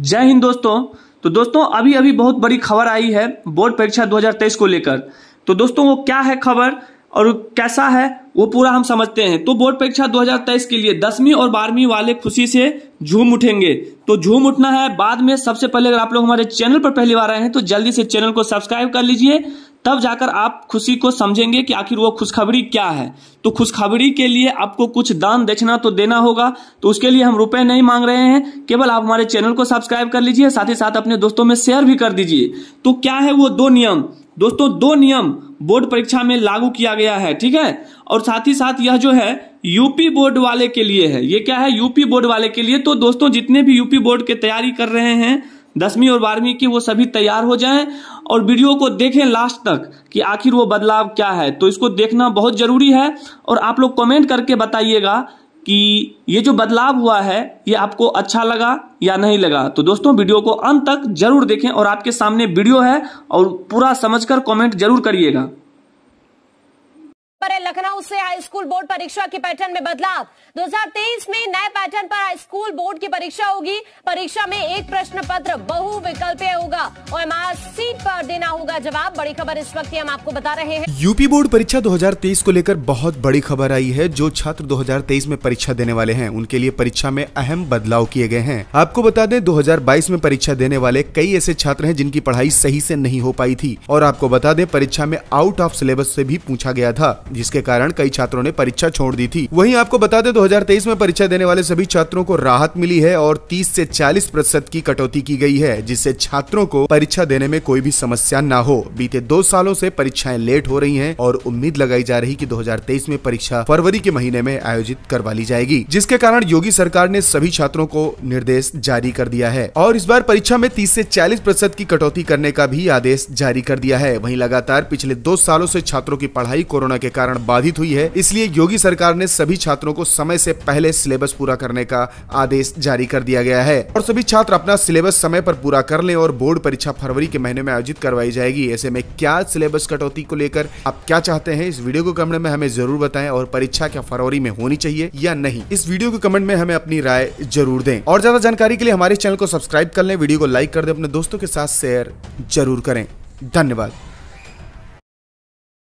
जय हिंद दोस्तों तो दोस्तों अभी अभी बहुत बड़ी खबर आई है बोर्ड परीक्षा 2023 को लेकर तो दोस्तों वो क्या है खबर और कैसा है वो पूरा हम समझते हैं तो बोर्ड परीक्षा 2023 के लिए दसवीं और बारहवीं वाले खुशी से झूम उठेंगे तो झूम उठना है बाद में सबसे पहले अगर आप लोग हमारे चैनल पर पहली बार आए हैं तो जल्दी से चैनल को सब्सक्राइब कर लीजिए तब जाकर आप खुशी को समझेंगे कि आखिर वो खुशखबरी क्या है तो खुशखबरी के लिए आपको कुछ दान देखना तो देना होगा तो उसके लिए हम रुपए नहीं मांग रहे हैं केवल आप हमारे चैनल को सब्सक्राइब कर लीजिए साथ ही साथ अपने दोस्तों में शेयर भी कर दीजिए तो क्या है वो दो नियम दोस्तों दो नियम बोर्ड परीक्षा में लागू किया गया है ठीक है और साथ ही साथ यह जो है यूपी बोर्ड वाले के लिए है ये क्या है यूपी बोर्ड वाले के लिए तो दोस्तों जितने भी यूपी बोर्ड के तैयारी कर रहे हैं दसवीं और बारहवीं की वो सभी तैयार हो जाएं और वीडियो को देखें लास्ट तक कि आखिर वो बदलाव क्या है तो इसको देखना बहुत जरूरी है और आप लोग कमेंट करके बताइएगा कि ये जो बदलाव हुआ है ये आपको अच्छा लगा या नहीं लगा तो दोस्तों वीडियो को अंत तक जरूर देखें और आपके सामने वीडियो है और पूरा समझकर कमेंट जरूर करिएगा लखनऊ से हाई स्कूल बोर्ड परीक्षा के पैटर्न में बदलाव 2023 में नए पैटर्न पर हाई स्कूल बोर्ड की परीक्षा होगी परीक्षा में एक प्रश्न पत्र बहु विकल्पीय होगा और सीट पर देना होगा जवाब बड़ी खबर इस वक्त हम आपको बता रहे हैं यूपी बोर्ड परीक्षा 2023 को लेकर बहुत बड़ी खबर आई है जो छात्र दो में परीक्षा देने वाले है उनके लिए परीक्षा में अहम बदलाव किए गए हैं आपको बता दें दो में परीक्षा देने वाले कई ऐसे छात्र है जिनकी पढ़ाई सही ऐसी नहीं हो पाई थी और आपको बता दें परीक्षा में आउट ऑफ सिलेबस से भी पूछा गया था जिसके जिसके कारण कई छात्रों ने परीक्षा छोड़ दी थी वहीं आपको बता दें 2023 में परीक्षा देने वाले सभी छात्रों को राहत मिली है और 30 से 40 प्रतिशत की कटौती की गई है जिससे छात्रों को परीक्षा देने में कोई भी समस्या न हो बीते दो सालों से परीक्षाएं लेट हो रही है और उम्मीद लगाई जा रही की दो में परीक्षा फरवरी के महीने में आयोजित करवा ली जाएगी जिसके कारण योगी सरकार ने सभी छात्रों को निर्देश जारी कर दिया है और इस बार परीक्षा में तीस ऐसी चालीस प्रतिशत की कटौती करने का भी आदेश जारी कर दिया है वही लगातार पिछले दो सालों ऐसी छात्रों की पढ़ाई कोरोना के कारण बाधित हुई है इसलिए योगी सरकार ने सभी छात्रों को समय से पहले सिलेबस पूरा करने का आदेश जारी कर दिया गया है और सभी छात्र अपना सिलेबस समय पर पूरा कर लें और बोर्ड परीक्षा फरवरी के महीने में आयोजित करवाई जाएगी ऐसे में क्या सिलेबस कटौती को लेकर आप क्या चाहते हैं इस वीडियो को कमेंट में हमें जरूर बताएं और परीक्षा क्या फरवरी में होनी चाहिए या नहीं इस वीडियो के कमेंट में हमें अपनी राय जरूर दें और ज्यादा जानकारी के लिए हमारे चैनल को सब्सक्राइब कर लें वीडियो को लाइक कर दें अपने दोस्तों के साथ शेयर जरूर करें धन्यवाद